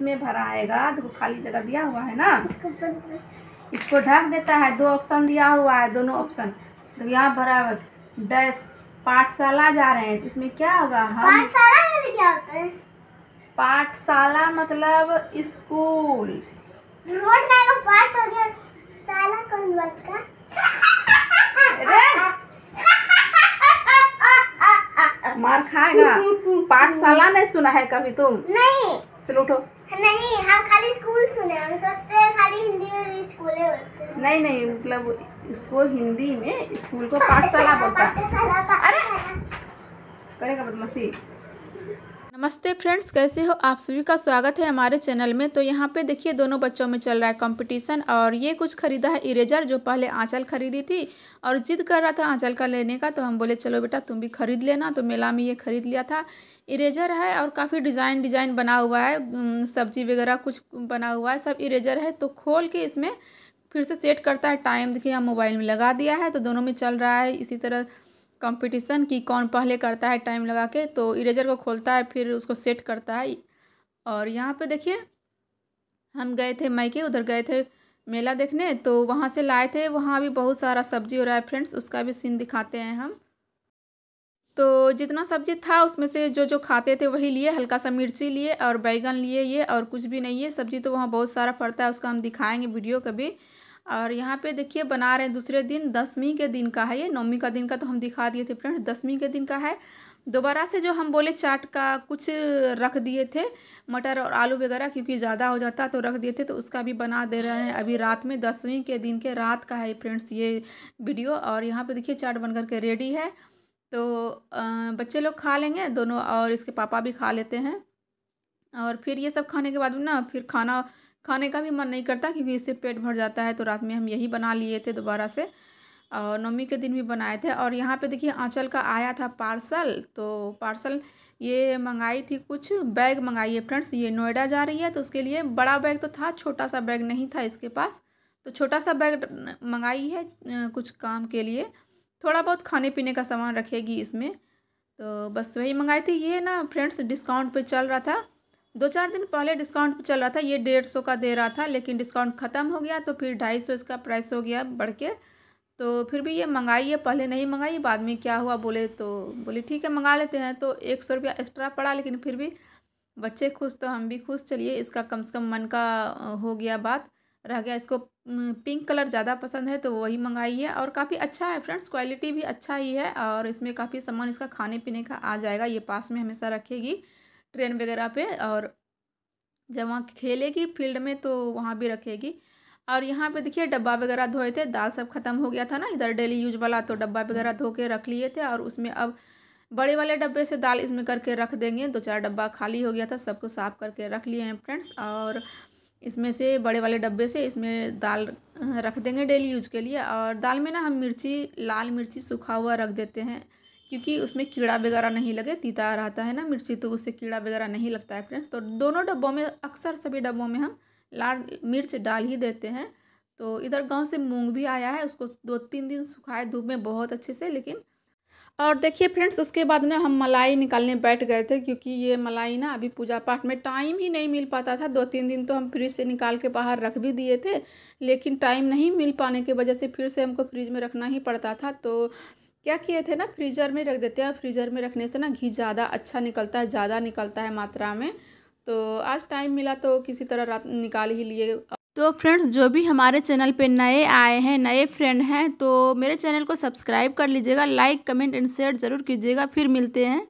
इसमें भरा आएगा देखो खाली जगह दिया हुआ है ना इसको ढक देता है दो ऑप्शन दिया हुआ है दोनों ऑप्शन तो यहाँ भरा हुआ डैश पाठशाला जा रहे हैं तो इसमें क्या होगा हम पाठशाला में क्या होता है पाठशाला मतलब स्कूल रोड का पाठ हो गया शाला कौन बात का मार खाएगा पाठशाला नहीं सुना है कभी तुम नहीं चलो उठो नहीं हम खाली स्कूल सुने हम सोचते हैं खाली हिंदी में भी स्कूल होते हैं नहीं नहीं मतलब उसको हिंदी में स्कूल को पाठशाला बोलता है अरे करेगा बदमाशी नमस्ते फ्रेंड्स कैसे हो आप सभी का स्वागत है हमारे चैनल में तो यहाँ पे देखिए दोनों बच्चों में चल रहा है कंपटीशन और ये कुछ खरीदा है इरेजर जो पहले आंचल खरीदी थी और जिद कर रहा था आंचल का लेने का तो हम बोले चलो बेटा तुम भी खरीद लेना तो मेला में ये खरीद लिया था इरेजर है और काफ़ी डिज़ाइन डिज़ाइन बना हुआ है सब्जी वगैरह कुछ बना हुआ है सब इरेजर है तो खोल के इसमें फिर से सेट करता है टाइम देखिए हम मोबाइल में लगा दिया है तो दोनों में चल रहा है इसी तरह कंपटीशन कि कौन पहले करता है टाइम लगा के तो इरेजर को खोलता है फिर उसको सेट करता है और यहाँ पे देखिए हम गए थे मायके उधर गए थे मेला देखने तो वहाँ से लाए थे वहाँ भी बहुत सारा सब्जी हो रहा है फ्रेंड्स उसका भी सीन दिखाते हैं हम तो जितना सब्जी था उसमें से जो जो खाते थे वही लिए हल्का सा मिर्ची लिए और बैगन लिए ये और कुछ भी नहीं है सब्जी तो वहाँ बहुत सारा पड़ता है उसका हम दिखाएंगे वीडियो कभी और यहाँ पे देखिए बना रहे हैं दूसरे दिन दसवीं के दिन का है ये नौवीं का दिन का तो हम दिखा दिए थे फ्रेंड्स दसवीं के दिन का है दोबारा से जो हम बोले चाट का कुछ रख दिए थे मटर और आलू वगैरह क्योंकि ज़्यादा हो जाता तो रख दिए थे तो उसका भी बना दे रहे हैं अभी रात में दसवीं के दिन के रात का है फ्रेंड्स ये वीडियो और यहाँ पर देखिए चाट बन करके रेडी है तो बच्चे लोग खा लेंगे दोनों और इसके पापा भी खा लेते हैं और फिर ये सब खाने के बाद ना फिर खाना खाने का भी मन नहीं करता क्योंकि इससे पेट भर जाता है तो रात में हम यही बना लिए थे दोबारा से और नवमी के दिन भी बनाए थे और यहाँ पे देखिए आंचल का आया था पार्सल तो पार्सल ये मंगाई थी कुछ बैग मंगाई है फ्रेंड्स ये नोएडा जा रही है तो उसके लिए बड़ा बैग तो था छोटा सा बैग नहीं था इसके पास तो छोटा सा बैग मंगाई है कुछ काम के लिए थोड़ा बहुत खाने पीने का सामान रखेगी इसमें तो बस वही मंगाई थी ये ना फ्रेंड्स डिस्काउंट पर चल रहा था दो चार दिन पहले डिस्काउंट चल रहा था ये डेढ़ सौ का दे रहा था लेकिन डिस्काउंट ख़त्म हो गया तो फिर ढाई सौ इसका प्राइस हो गया बढ़ के तो फिर भी ये मंगाई है पहले नहीं मंगाई बाद में क्या हुआ बोले तो बोले ठीक है मंगा लेते हैं तो एक सौ रुपया एक्स्ट्रा पड़ा लेकिन फिर भी बच्चे खुश तो हम भी खुश चलिए इसका कम से कम मन का हो गया बात रह गया इसको पिंक कलर ज़्यादा पसंद है तो वही मंगाई है और काफ़ी अच्छा है फ्रेंड्स क्वालिटी भी अच्छा ही है और इसमें काफ़ी सामान इसका खाने पीने का आ जाएगा ये पास में हमेशा रखेगी ट्रेन वगैरह पे और जब वहाँ खेलेगी फील्ड में तो वहाँ भी रखेगी और यहाँ पे देखिए डब्बा वगैरह धोए थे दाल सब ख़त्म हो गया था ना इधर डेली यूज वाला तो डब्बा वगैरह धो के रख लिए थे और उसमें अब बड़े वाले डब्बे से दाल इसमें करके रख देंगे दो चार डब्बा खाली हो गया था सबको साफ़ करके रख लिए हैं फ्रेंड्स और इसमें से बड़े वाले डब्बे से इसमें दाल रख देंगे डेली यूज के लिए और दाल में ना हम मिर्ची लाल मिर्ची सूखा हुआ रख देते हैं क्योंकि उसमें कीड़ा वगैरह नहीं लगे तीता रहता है ना मिर्ची तो उससे कीड़ा वगैरह नहीं लगता है फ्रेंड्स तो दोनों डब्बों में अक्सर सभी डब्बों में हम लाल मिर्च डाल ही देते हैं तो इधर गांव से मूंग भी आया है उसको दो तीन दिन सुखाए धूप में बहुत अच्छे से लेकिन और देखिए फ्रेंड्स उसके बाद ना हम मलाई निकालने बैठ गए थे क्योंकि ये मलाई ना अभी पूजा पाठ में टाइम ही नहीं मिल पाता था दो तीन दिन तो हम फ्रिज से निकाल के बाहर रख भी दिए थे लेकिन टाइम नहीं मिल पाने की वजह से फिर से हमको फ्रिज में रखना ही पड़ता था तो क्या किए थे ना फ्रीजर में रख देते हैं फ्रीजर में रखने से ना घी ज़्यादा अच्छा निकलता है ज़्यादा निकलता है मात्रा में तो आज टाइम मिला तो किसी तरह रात निकाल ही लिए तो फ्रेंड्स जो भी हमारे चैनल पे नए आए हैं नए फ्रेंड हैं तो मेरे चैनल को सब्सक्राइब कर लीजिएगा लाइक कमेंट एंड शेयर ज़रूर कीजिएगा फिर मिलते हैं